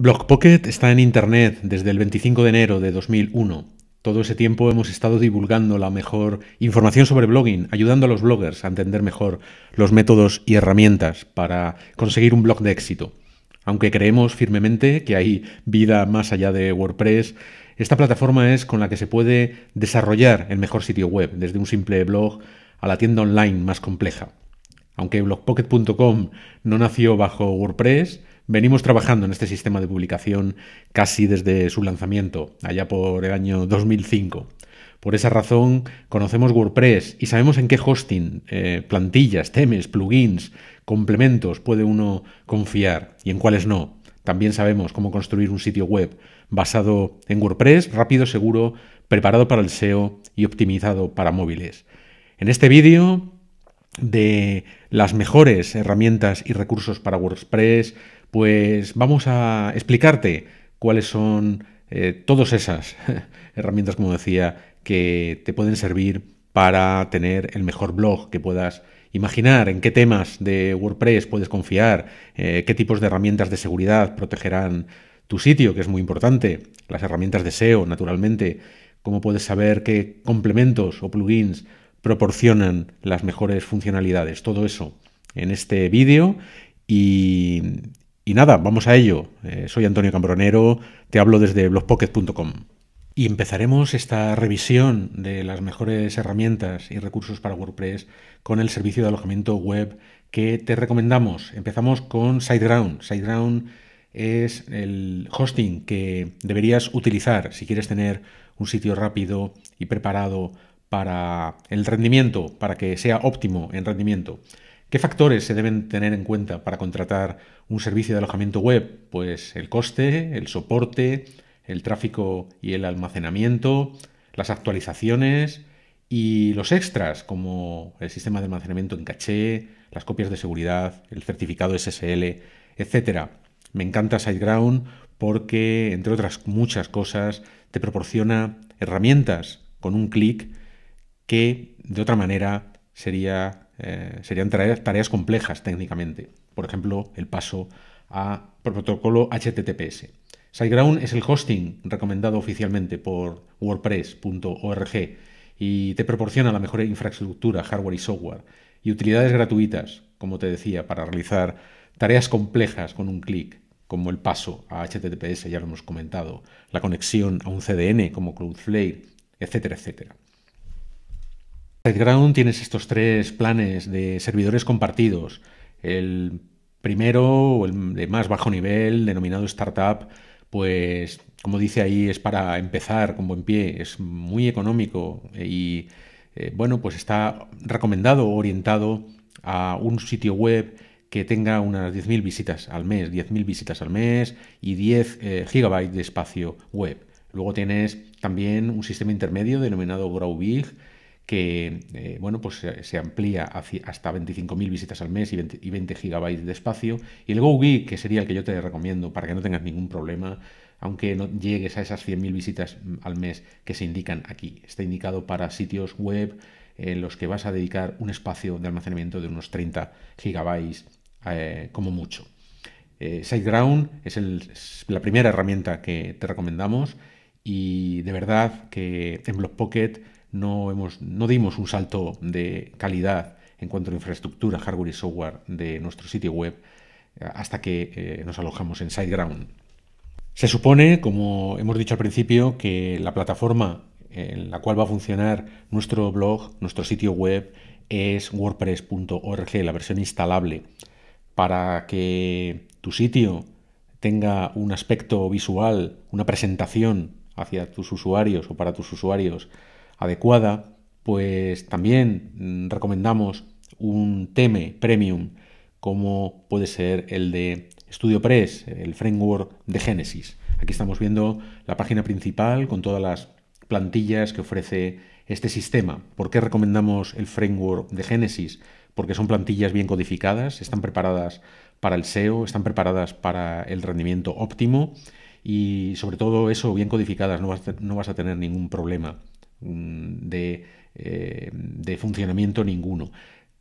BlogPocket está en Internet desde el 25 de enero de 2001. Todo ese tiempo hemos estado divulgando la mejor información sobre blogging, ayudando a los bloggers a entender mejor los métodos y herramientas para conseguir un blog de éxito. Aunque creemos firmemente que hay vida más allá de WordPress, esta plataforma es con la que se puede desarrollar el mejor sitio web, desde un simple blog a la tienda online más compleja. Aunque blogpocket.com no nació bajo WordPress, venimos trabajando en este sistema de publicación casi desde su lanzamiento, allá por el año 2005. Por esa razón, conocemos WordPress y sabemos en qué hosting, eh, plantillas, temes, plugins, complementos puede uno confiar y en cuáles no. También sabemos cómo construir un sitio web basado en WordPress, rápido, seguro, preparado para el SEO y optimizado para móviles. En este vídeo de las mejores herramientas y recursos para WordPress, pues vamos a explicarte cuáles son eh, todas esas herramientas, como decía, que te pueden servir para tener el mejor blog que puedas imaginar, en qué temas de WordPress puedes confiar, eh, qué tipos de herramientas de seguridad protegerán tu sitio, que es muy importante, las herramientas de SEO, naturalmente, cómo puedes saber qué complementos o plugins proporcionan las mejores funcionalidades. Todo eso en este vídeo y, nada, vamos a ello. Eh, soy Antonio Cambronero, te hablo desde blogpocket.com. Y empezaremos esta revisión de las mejores herramientas y recursos para WordPress con el servicio de alojamiento web que te recomendamos. Empezamos con SiteGround. SiteGround es el hosting que deberías utilizar si quieres tener un sitio rápido y preparado para el rendimiento, para que sea óptimo en rendimiento. ¿Qué factores se deben tener en cuenta para contratar un servicio de alojamiento web? Pues el coste, el soporte, el tráfico y el almacenamiento, las actualizaciones y los extras como el sistema de almacenamiento en caché, las copias de seguridad, el certificado SSL, etc. Me encanta SiteGround porque, entre otras muchas cosas, te proporciona herramientas con un clic que de otra manera eh, serían tareas, complejas técnicamente. Por ejemplo, el paso a protocolo HTTPS. SiteGround es el hosting recomendado oficialmente por wordpress.org y te proporciona la mejor infraestructura, hardware y software, y utilidades gratuitas, como te decía, para realizar tareas complejas con un clic, como el paso a HTTPS, ya lo hemos comentado, la conexión a un CDN como Cloudflare, etcétera, etcétera. SiteGround tienes estos tres planes de servidores compartidos. El primero, el de más bajo nivel, denominado Startup, pues como dice ahí, es para empezar con buen pie, es muy económico y eh, bueno, pues está recomendado, orientado a un sitio web que tenga unas 10.000 visitas al mes, 10.000 visitas al mes y 10 eh, gigabytes de espacio web. Luego tienes también un sistema intermedio denominado GrowBig, que eh, bueno, pues se, amplía hasta 25.000 visitas al mes y 20, GB gigabytes de espacio. Y el GoGeek, que sería el que yo te recomiendo para que no tengas ningún problema, aunque no llegues a esas 100.000 visitas mm, al mes que se indican aquí. Está indicado para sitios web en los que vas a dedicar un espacio de almacenamiento de unos 30 gigabytes eh, como mucho. Eh, SiteGround es, es, la primera herramienta que te recomendamos y de verdad que en Blockpocket no, dimos un salto de calidad en cuanto a infraestructura, hardware y software de nuestro sitio web hasta que eh, nos alojamos en SiteGround. Se supone, como hemos dicho al principio, que la plataforma en la cual va a funcionar nuestro blog, nuestro sitio web, es wordpress.org, la versión instalable. Para que tu sitio tenga un aspecto visual, una presentación hacia tus usuarios o para tus usuarios adecuada, pues también mm, recomendamos un teme premium como puede ser el de StudioPress, el framework de Genesis. Aquí estamos viendo la página principal con todas las plantillas que ofrece este sistema. ¿Por qué recomendamos el framework de Genesis? Porque son plantillas bien codificadas, están preparadas para el SEO, están preparadas para el rendimiento óptimo y sobre todo eso, bien codificadas, no vas a tener ningún problema. Mm, eh, de, funcionamiento ninguno.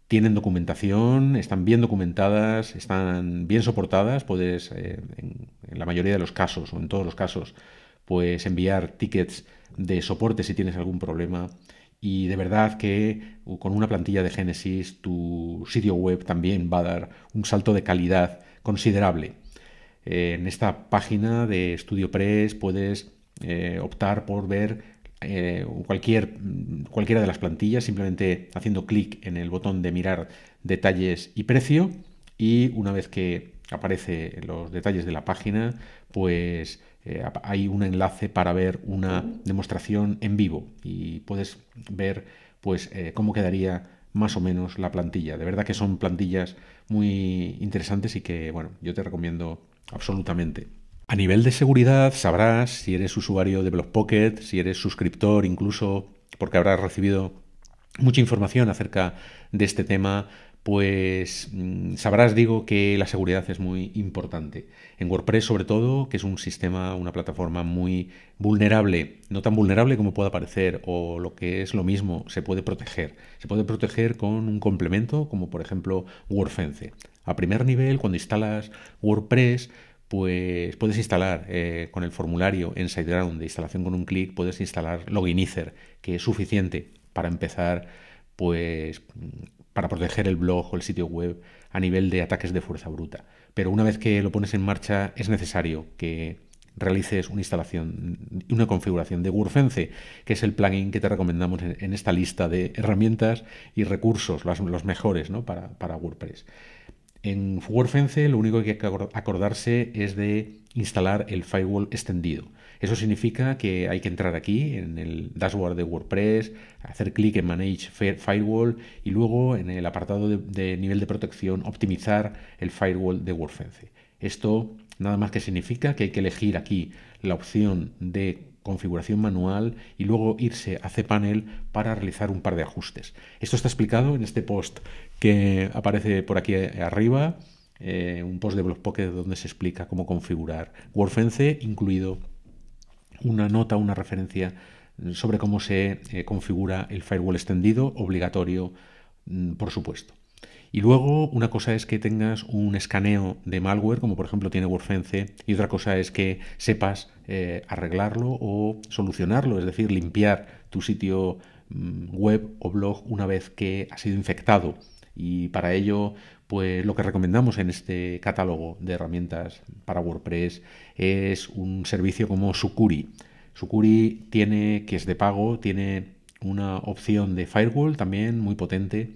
Tienen documentación, están bien documentadas, están bien soportadas, puedes eh, en, la mayoría de los casos o en todos los casos pues enviar tickets de soporte si tienes algún problema. Y de verdad que uh, con una plantilla de Genesis tu sitio web también va a dar un salto de calidad considerable. En esta página de StudioPress puedes eh, optar por ver eh, mm, cualquiera de las plantillas, simplemente haciendo clic en el botón de mirar detalles y precio y una vez que aparece los detalles de la página, pues eh, hay un enlace para ver una demostración en vivo y puedes ver pues eh, cómo quedaría más o menos la plantilla. De verdad que son plantillas muy interesantes y que bueno, yo te recomiendo absolutamente. A nivel de seguridad, sabrás si eres usuario de Blockpocket, si eres suscriptor incluso, porque habrás recibido mucha información acerca de este tema, pues mm, sabrás, digo, que la seguridad es muy importante. En WordPress, sobre todo, que es un sistema, una plataforma muy vulnerable, no tan vulnerable como pueda parecer, o lo que es lo mismo, se puede proteger. Se puede proteger con un complemento, como por ejemplo WordFence. A primer nivel, cuando instalas WordPress, pues puedes instalar eh, con el formulario en SiteGround de instalación con un clic, puedes instalar Loginizer, que es suficiente para empezar, pues para proteger el blog o el sitio web a nivel de ataques de fuerza bruta. Pero una vez que lo pones en marcha, es necesario que realices una instalación, y una configuración de WordFence, que es el plugin que te recomendamos en, esta lista de herramientas y recursos, los, mejores ¿no? para WordPress. En Wordfence lo único que hay que acordarse es de instalar el firewall extendido. Eso significa que hay que entrar aquí en el dashboard de WordPress, hacer clic en Manage Firewall y luego en el apartado de, nivel de protección optimizar el firewall de Wordfence. Esto nada más que significa que hay que elegir aquí la opción de configuración manual y luego irse a cPanel para realizar un par de ajustes. Esto está explicado en este post que aparece por aquí arriba, eh, un post de Blog donde se explica cómo configurar WordFence, incluido una nota, una referencia sobre cómo se eh, configura el firewall extendido, obligatorio, mm, por supuesto. Y luego una cosa es que tengas un escaneo de malware, como por ejemplo tiene Wordfence, y otra cosa es que sepas eh, arreglarlo o solucionarlo, es decir, limpiar tu sitio mm, web o blog una vez que ha sido infectado. Y para ello, pues lo que recomendamos en este catálogo de herramientas para WordPress es un servicio como Sucuri. Sucuri tiene, que es de pago, tiene una opción de firewall también muy potente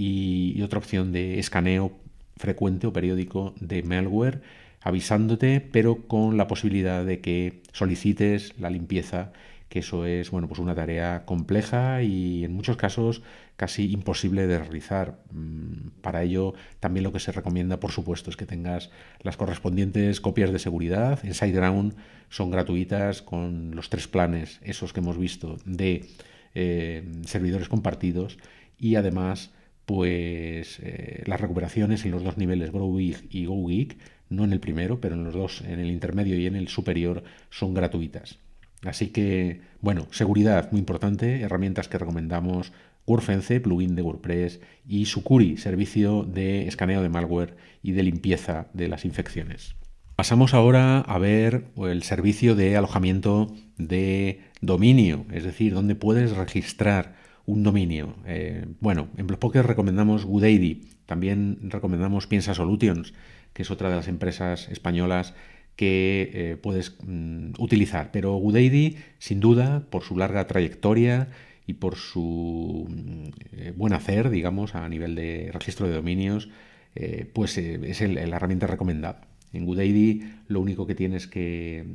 y, otra opción de escaneo frecuente o periódico de malware avisándote, pero con la posibilidad de que solicites la limpieza, que eso es bueno, pues una tarea compleja y en muchos casos casi imposible de realizar. Mm, para ello, también lo que se recomienda, por supuesto, es que tengas las correspondientes copias de seguridad. En SiteGround son gratuitas con los tres planes, esos que hemos visto, de eh, servidores compartidos y además pues eh, las recuperaciones en los dos niveles, Grow y GoGeek, no en el primero, pero en los dos, en el intermedio y en el superior, son gratuitas. Así que, bueno, seguridad muy importante, herramientas que recomendamos, Wordfence, plugin de WordPress, y Sucuri, servicio de escaneo de malware y de limpieza de las infecciones. Pasamos ahora a ver el servicio de alojamiento de dominio, es decir, donde puedes registrar un dominio. Eh, bueno, en Blockpocket recomendamos GoodAidy, también recomendamos Piensa Solutions, que es otra de las empresas españolas que eh, puedes mm, utilizar. Pero GoodAidy, sin duda, por su larga trayectoria y por su mm, eh, buen hacer, digamos, a nivel de registro de dominios, pues es la herramienta recomendada. En GoodAidy lo único que tienes que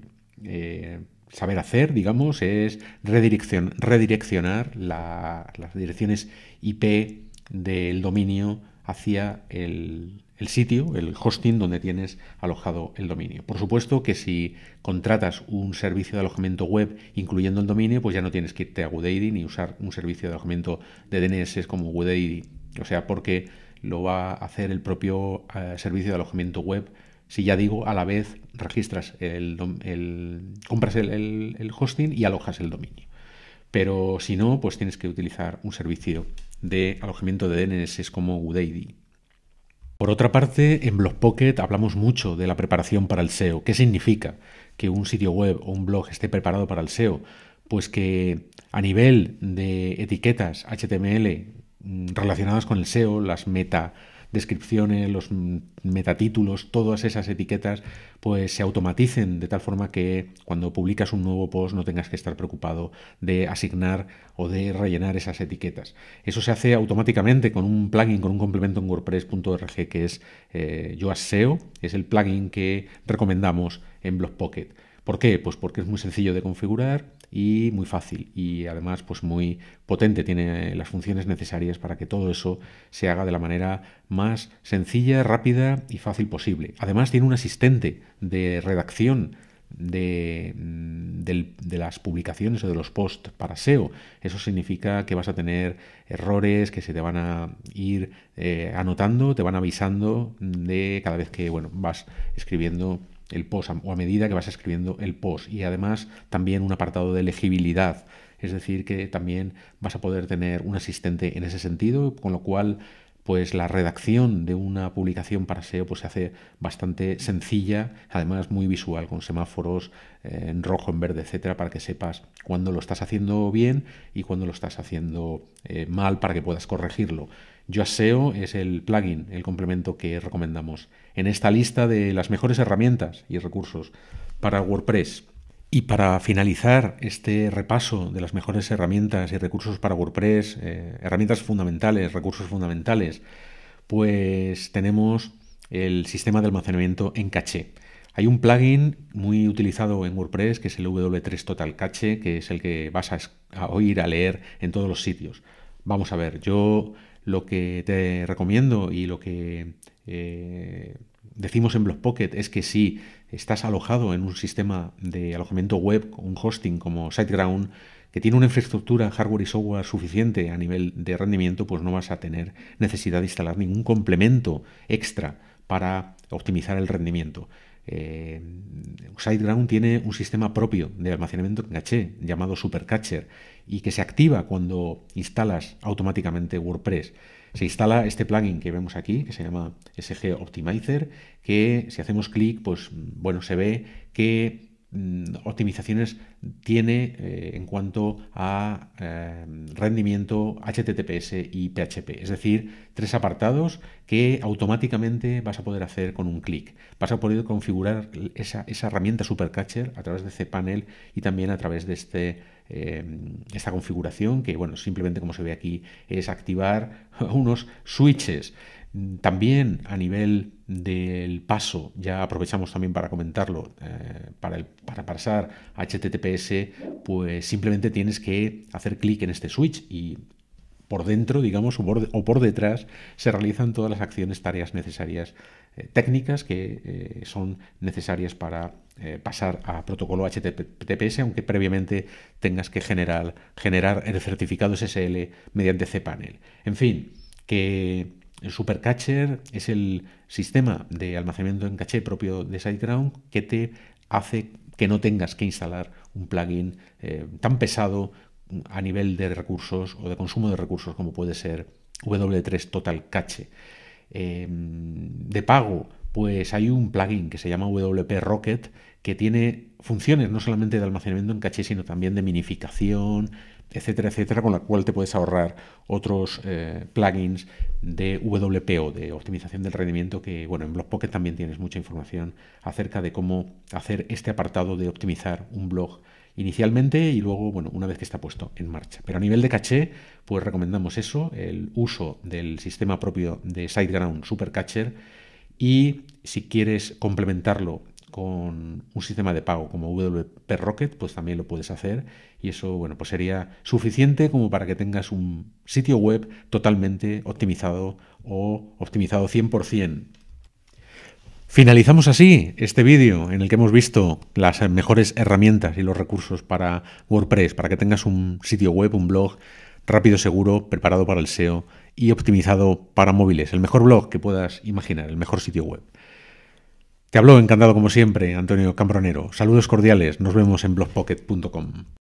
eh, saber hacer, digamos, es redireccionar las direcciones IP del dominio hacia el, sitio, el hosting donde tienes alojado el dominio. Por supuesto que si contratas un servicio de alojamiento web incluyendo el dominio, pues ya no tienes que irte a ni usar un servicio de alojamiento de DNS como GoDaddy. O sea, porque lo va a hacer el propio eh, servicio de alojamiento web si ya digo, a la vez registras el, compras el, hosting y alojas el dominio. Pero si no, pues tienes que utilizar un servicio de alojamiento de DNS como UDID. Por otra parte, en Blogpocket hablamos mucho de la preparación para el SEO. ¿Qué significa que un sitio web o un blog esté preparado para el SEO? Pues que a nivel de etiquetas HTML mm, relacionadas con el SEO, las meta descripciones, los metatítulos, todas esas etiquetas, pues se automaticen de tal forma que cuando publicas un nuevo post no tengas que estar preocupado de asignar o de rellenar esas etiquetas. Eso se hace automáticamente con un plugin, con un complemento en WordPress.org que es eh, Yoast SEO, es el plugin que recomendamos en BlogPocket. ¿Por qué? Pues porque es muy sencillo de configurar, y muy fácil y además pues muy potente tiene las funciones necesarias para que todo eso se haga de la manera más sencilla, rápida y fácil posible. Además tiene un asistente de redacción de, mm, las publicaciones o de los posts para SEO. Eso significa que vas a tener errores que se te van a ir eh, anotando, te van avisando de cada vez que bueno, vas escribiendo el post o a medida que vas escribiendo el post. Y además también un apartado de elegibilidad, es decir, que también vas a poder tener un asistente en ese sentido, con lo cual pues la redacción de una publicación para SEO pues se hace bastante sencilla, además muy visual, con semáforos eh, en rojo, en verde, etcétera, para que sepas cuándo lo estás haciendo bien y cuándo lo estás haciendo eh, mal para que puedas corregirlo. YoAseo es el plugin, el complemento que recomendamos en esta lista de las mejores herramientas y recursos para WordPress. Y para finalizar este repaso de las mejores herramientas y recursos para WordPress, eh, herramientas fundamentales, recursos fundamentales, pues tenemos el sistema de almacenamiento en caché. Hay un plugin muy utilizado en WordPress que es el W3 Total Cache, que es el que vas a, a oír, a leer en todos los sitios. Vamos a ver, yo lo que te recomiendo y lo que eh, decimos en Pocket es que si estás alojado en un sistema de alojamiento web, un hosting como SiteGround, que tiene una infraestructura hardware y software suficiente a nivel de rendimiento, pues no vas a tener necesidad de instalar ningún complemento extra para optimizar el rendimiento. Eh, SiteGround tiene un sistema propio de almacenamiento en caché llamado Supercatcher y que se activa cuando instalas automáticamente WordPress. Se instala este plugin que vemos aquí, que se llama SG Optimizer, que si hacemos clic, pues bueno, se ve que Mm, optimizaciones tiene eh, en cuanto a eh, rendimiento HTTPS y PHP. Es decir, tres apartados que automáticamente vas a poder hacer con un clic. Vas a poder configurar esa, esa herramienta Supercatcher a través de cPanel este y también a través de este, eh, esta configuración que, bueno, simplemente como se ve aquí, es activar unos switches. También a nivel del paso, ya aprovechamos también para comentarlo, eh, para, para, pasar a HTTPS, pues simplemente tienes que hacer clic en este switch y por dentro, digamos, o por, detrás se realizan todas las acciones, tareas necesarias, eh, técnicas que eh, son necesarias para pasar a protocolo HTTPS, aunque previamente tengas que generar, generar el certificado SSL mediante cPanel. En fin, que Supercatcher es el sistema de almacenamiento en caché propio de SiteGround que te hace que no tengas que instalar un plugin eh, tan pesado a nivel de recursos o de consumo de recursos como puede ser W3 Total Cache. Em, de pago, pues hay un plugin que se llama WP Rocket que tiene funciones no solamente de almacenamiento en caché, sino también de minificación, etcétera, etcétera, con la cual te puedes ahorrar otros eh, plugins de WPO, de optimización del rendimiento, que bueno, en Blog Pocket también tienes mucha información acerca de cómo hacer este apartado de optimizar un blog inicialmente y luego, bueno, una vez que está puesto en marcha. Pero a nivel de caché, pues recomendamos eso, el uso del sistema propio de SiteGround Supercatcher y si quieres complementarlo con un sistema de pago como WP Rocket, pues también lo puedes hacer y eso, bueno, pues sería suficiente como para que tengas un sitio web totalmente optimizado o optimizado 100%. Finalizamos así este vídeo en el que hemos visto las mejores herramientas y los recursos para WordPress, para que tengas un sitio web, un blog rápido, seguro, preparado para el SEO y optimizado para móviles, el mejor blog que puedas imaginar, el mejor sitio web. Te habló encantado como siempre, Antonio Cambronero. Saludos cordiales, nos vemos en blogpocket.com.